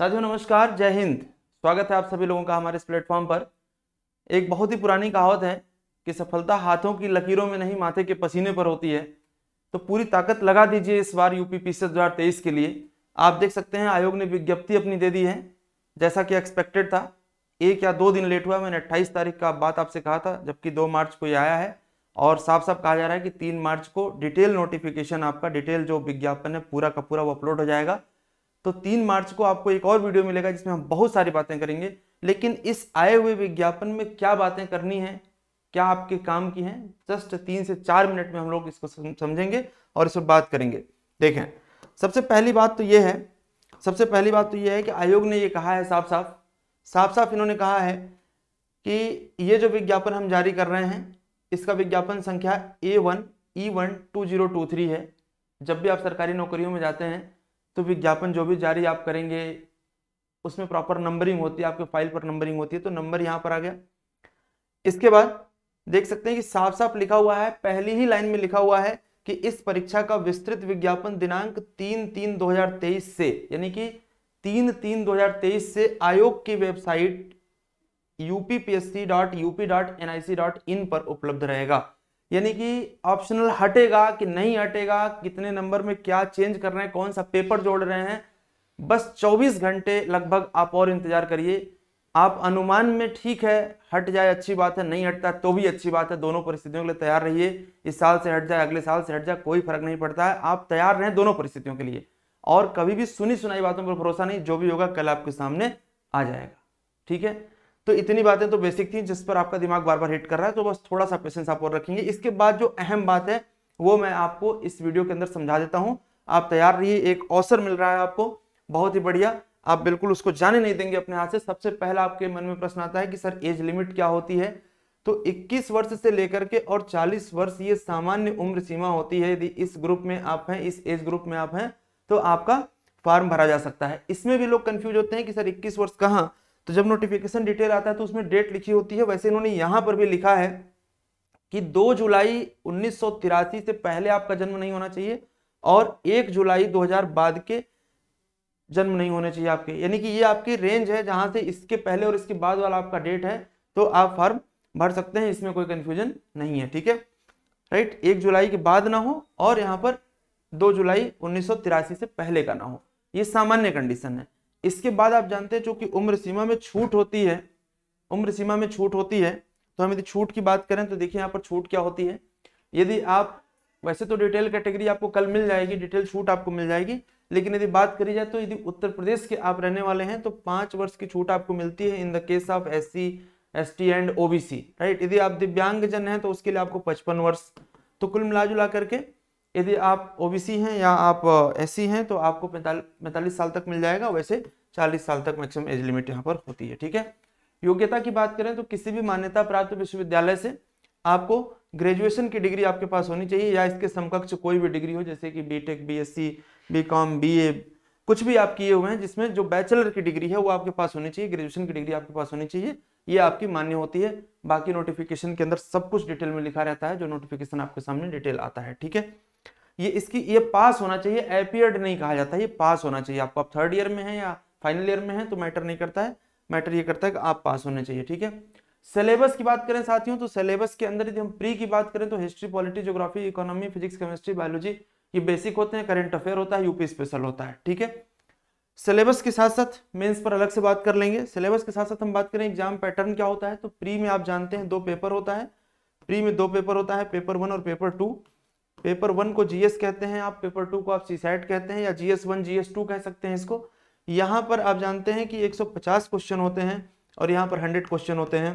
साथियों नमस्कार जय हिंद स्वागत है आप सभी लोगों का हमारे इस प्लेटफॉर्म पर एक बहुत ही पुरानी कहावत है कि सफलता हाथों की लकीरों में नहीं माथे के पसीने पर होती है तो पूरी ताकत लगा दीजिए इस बार यूपी पीसी दो के लिए आप देख सकते हैं आयोग ने विज्ञप्ति अपनी दे दी है जैसा कि एक्सपेक्टेड था एक या दो दिन लेट हुआ मैंने अट्ठाईस तारीख का बात आपसे कहा था जबकि दो मार्च को ये आया है और साफ साफ कहा जा रहा है कि तीन मार्च को डिटेल नोटिफिकेशन आपका डिटेल जो विज्ञापन है पूरा का पूरा वो अपलोड हो जाएगा तो तीन मार्च को आपको एक और वीडियो मिलेगा जिसमें हम बहुत सारी बातें करेंगे लेकिन इस आए हुए विज्ञापन में क्या बातें करनी है क्या आपके काम की हैं जस्ट तीन से चार मिनट में हम लोग इसको समझेंगे और इस पर बात करेंगे देखें सबसे पहली बात तो यह है सबसे पहली बात तो यह है कि आयोग ने यह कहा है साफ साफ साफ साफ इन्होंने कहा है कि ये जो विज्ञापन हम जारी कर रहे हैं इसका विज्ञापन संख्या A one E one two zero two three है जब भी आप सरकारी नौकरियों में जाते हैं तो विज्ञापन जो भी जारी आप करेंगे उसमें प्रॉपर नंबरिंग होती है आपके फाइल पर नंबरिंग होती है तो नंबर यहां पर आ गया इसके बाद देख सकते हैं कि साफ साफ लिखा हुआ है पहली ही लाइन में लिखा हुआ है कि इस परीक्षा का विस्तृत विज्ञापन दिनांक तीन तीन तेईस से यानी कि तीन तीन तेईस से आयोग की website UPPSC dot UP dot C dot in पर उपलब्ध रहेगा यानी कि ऑप्शनल हटेगा कि नहीं हटेगा कितने नंबर में क्या चेंज कर रहे हैं कौन सा पेपर जोड़ रहे हैं बस 24 घंटे लगभग आप और इंतजार करिए आप अनुमान में ठीक है हट जाए अच्छी बात है नहीं हटता तो भी अच्छी बात है दोनों परिस्थितियों के लिए तैयार रहिए इस साल से हट जाए अगले साल से हट जाए कोई फर्क नहीं पड़ता है आप तैयार रहें दोनों परिस्थितियों के लिए और कभी भी सुनी सुनाई बातों पर भरोसा नहीं जो भी होगा कल आपके सामने आ जाएगा ठीक है तो इतनी बातें तो बेसिक थी जिस पर आपका दिमाग बार बार हिट कर रहा है तो बस थोड़ा सा पेशेंस आप और रखेंगे इसके बाद जो अहम बात है वो मैं आपको इस वीडियो के अंदर समझा देता हूँ आप तैयार रहिए एक अवसर मिल रहा है आपको बहुत ही बढ़िया आप बिल्कुल उसको जाने नहीं देंगे अपने हाथ से सबसे पहला आपके मन में प्रश्न आता है कि सर एज लिमिट क्या होती है तो 21 वर्ष से लेकर के और 40 वर्ष ये सामान्य उम्र सीमा होती है यदि इस ग्रुप में आप हैं इस एज ग्रुप में आप हैं तो आपका फॉर्म भरा जा सकता है इसमें भी लोग कंफ्यूज होते हैं कि सर 21 वर्ष कहाँ तो जब नोटिफिकेशन डिटेल आता है तो उसमें डेट लिखी होती है वैसे इन्होंने यहां पर भी लिखा है कि 2 जुलाई उन्नीस से पहले आपका जन्म नहीं होना चाहिए और 1 जुलाई 2000 के जन्म नहीं होने चाहिए आपके यानी कि ये आपकी रेंज है जहां से इसके पहले और इसके बाद वाला आपका डेट है तो आप फॉर्म भर सकते हैं इसमें कोई कन्फ्यूजन नहीं है ठीक है राइट एक जुलाई के बाद ना हो और यहाँ पर दो जुलाई उन्नीस से पहले का ना हो ये सामान्य कंडीशन है इसके बाद आप जानते हैं चूंकि उम्र सीमा में छूट होती है उम्र सीमा में छूट होती है तो हम यदि छूट की बात करें तो देखिए यहाँ पर छूट क्या होती है यदि आप वैसे तो डिटेल कैटेगरी आपको कल मिल जाएगी डिटेल छूट आपको मिल जाएगी लेकिन यदि बात करी जाए तो यदि उत्तर प्रदेश के आप रहने वाले हैं तो पांच वर्ष की छूट आपको मिलती है in the case of S C S T and OBC right यदि आप दिव्यांगजन हैं तो उसके लिए आपको पचपन वर्ष तो कुल जुला करके यदि आप ओबीसी हैं या आप एससी हैं तो आपको पैंतालीस साल तक मिल जाएगा वैसे चालीस साल तक मैक्सिमम एज लिमिट यहाँ पर होती है ठीक है योग्यता की बात करें तो किसी भी मान्यता प्राप्त विश्वविद्यालय से आपको ग्रेजुएशन की डिग्री आपके पास होनी चाहिए या इसके समकक्ष कोई भी डिग्री हो जैसे कि बीटेक बीएससी बीकॉम बीए कुछ भी आप किए हुए हैं जिसमें जो बैचलर की डिग्री है वो आपके पास होनी चाहिए ग्रेजुएशन की डिग्री आपके पास होनी चाहिए ये आपकी मान्य होती है बाकी नोटिफिकेशन के अंदर सब कुछ डिटेल में लिखा रहता है जो नोटिफिकेशन आपके सामने डिटेल आता है ठीक है ये इसकी ये पास होना चाहिए एपियर्ड नहीं कहा जाता ये पास होना चाहिए आपको आप थर्ड ईयर में है या फाइनल ईयर में है तो मैटर नहीं करता है मैटर ये करता है कि आप पास होने चाहिए ठीक है सिलेबस की बात करें साथियों तो सिलेबस के अंदर यदि हम प्री की बात करें तो history polity geography economy physics chemistry biology ये बेसिक होते हैं करंट अफेयर होता है यूपी स्पेशल होता है ठीक है सिलेबस के साथ साथ मेंस पर अलग से बात कर लेंगे सिलेबस के साथ साथ हम बात करें एग्जाम पैटर्न क्या होता है तो प्री में आप जानते हैं दो पेपर होता है प्री में दो पेपर होता है पेपर वन और पेपर टू पेपर वन को जीएस कहते हैं आप पेपर टू को आप सीसैट कहते हैं या जीएस वन जीएस टू कह सकते हैं इसको यहाँ पर आप जानते हैं कि 150 क्वेश्चन होते हैं और यहाँ पर 100 क्वेश्चन होते हैं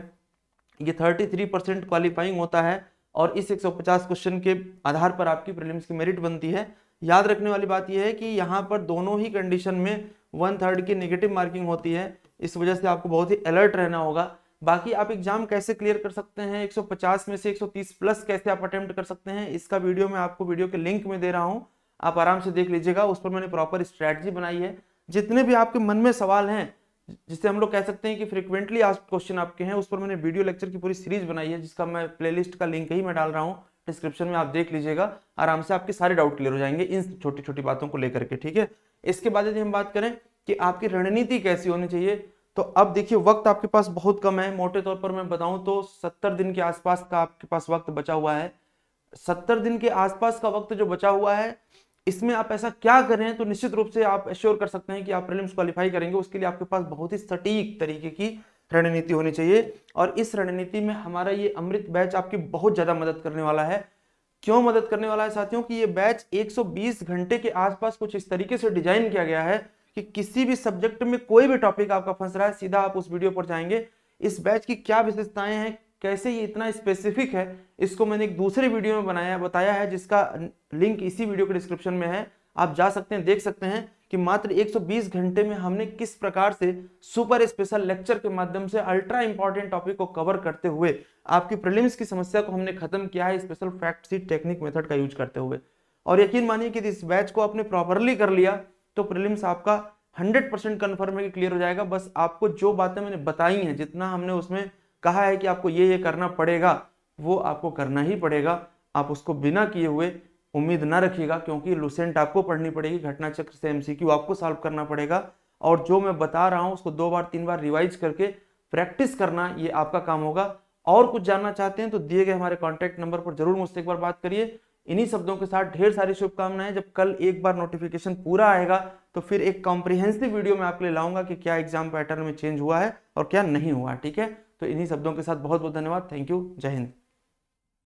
ये 33 परसेंट क्वालिफाइंग होता है और इस 150 क्वेश्चन के आधार पर आपकी प्रीलिम्स की मेरिट बनती है याद रखने वाली बात यह है कि यहाँ पर दोनों ही कंडीशन में वन थर्ड की नेगेटिव मार्किंग होती है इस वजह से आपको बहुत ही अलर्ट रहना होगा बाकी आप एग्जाम कैसे क्लियर कर सकते हैं 150 में से 130 प्लस कैसे आप अटेम्प्ट कर सकते हैं इसका वीडियो मैं आपको वीडियो के लिंक में दे रहा हूँ आप आराम से देख लीजिएगा उस पर मैंने प्रॉपर स्ट्रैटी बनाई है जितने भी आपके मन में सवाल हैं जिसे हम लोग कह सकते हैं कि फ्रिक्वेंटली आज क्वेश्चन आपके हैं उस पर मैंने वीडियो लेक्चर की पूरी सीरीज बनाई है जिसका मैं प्ले का लिंक ही मैं डाल रहा हूँ डिस्क्रिप्शन में आप देख लीजिएगा आराम से आपके सारे डाउट क्लियर हो जाएंगे इन छोटी छोटी बातों को लेकर के ठीक है इसके बाद यदि हम बात करें कि आपकी रणनीति कैसी होनी चाहिए तो अब देखिए वक्त आपके पास बहुत कम है मोटे तौर पर मैं बताऊं तो सत्तर दिन के आसपास का आपके पास वक्त बचा हुआ है सत्तर दिन के आसपास का वक्त जो बचा हुआ है इसमें आप ऐसा क्या करें तो निश्चित रूप से आप एश्योर कर सकते हैं कि आप प्रीलिम्स क्वालिफाई करेंगे उसके लिए आपके पास बहुत ही सटीक तरीके की रणनीति होनी चाहिए और इस रणनीति में हमारा ये अमृत बैच आपकी बहुत ज्यादा मदद करने वाला है क्यों मदद करने वाला है साथियों कि ये बैच 120 घंटे के आसपास कुछ इस तरीके से डिजाइन किया गया है कि किसी भी सब्जेक्ट में कोई भी टॉपिक आपका फंस रहा है सीधा आप उस वीडियो पर जाएंगे इस बैच की क्या विशेषताएं हैं कैसे ये इतना स्पेसिफिक है इसको मैंने एक दूसरे वीडियो में बनाया बताया है जिसका लिंक इसी वीडियो के डिस्क्रिप्शन में है आप जा सकते हैं देख सकते हैं कि मात्र 120 घंटे में हमने किस प्रकार से सुपर स्पेशल लेक्चर के माध्यम से अल्ट्रा इंपॉर्टेंट टॉपिक को कवर करते हुए आपकी प्रिलिम्स की समस्या को हमने खत्म किया है special fact sheet technique method का यूज करते हुए और यकीन मानिए कि इस बैच को आपने प्रॉपरली कर लिया तो प्रिलिम्स आपका 100 परसेंट कन्फर्म है कि क्लियर हो जाएगा बस आपको जो बातें मैंने बताई हैं जितना हमने उसमें कहा है कि आपको ये ये करना पड़ेगा वो आपको करना ही पड़ेगा आप उसको बिना किए हुए उम्मीद ना रखिएगा क्योंकि लुसेंट आपको पढ़नी पड़ेगी घटना चक्र से एमसीक्यू आपको सॉल्व करना पड़ेगा और जो मैं बता रहा हूँ उसको दो बार तीन बार रिवाइज करके प्रैक्टिस करना ये आपका काम होगा और कुछ जानना चाहते हैं तो दिए गए हमारे कॉन्टैक्ट नंबर पर जरूर मुझसे एक बार बात करिए इन्हीं शब्दों के साथ ढेर सारी शुभकामनाएं जब कल एक बार नोटिफिकेशन पूरा आएगा तो फिर एक कॉम्प्रिहेंसिव वीडियो में आपके लिए लाऊंगा कि क्या एग्जाम पैटर्न में चेंज हुआ है और क्या नहीं हुआ ठीक है तो इन्हीं शब्दों के साथ बहुत बहुत धन्यवाद थैंक यू जय हिंद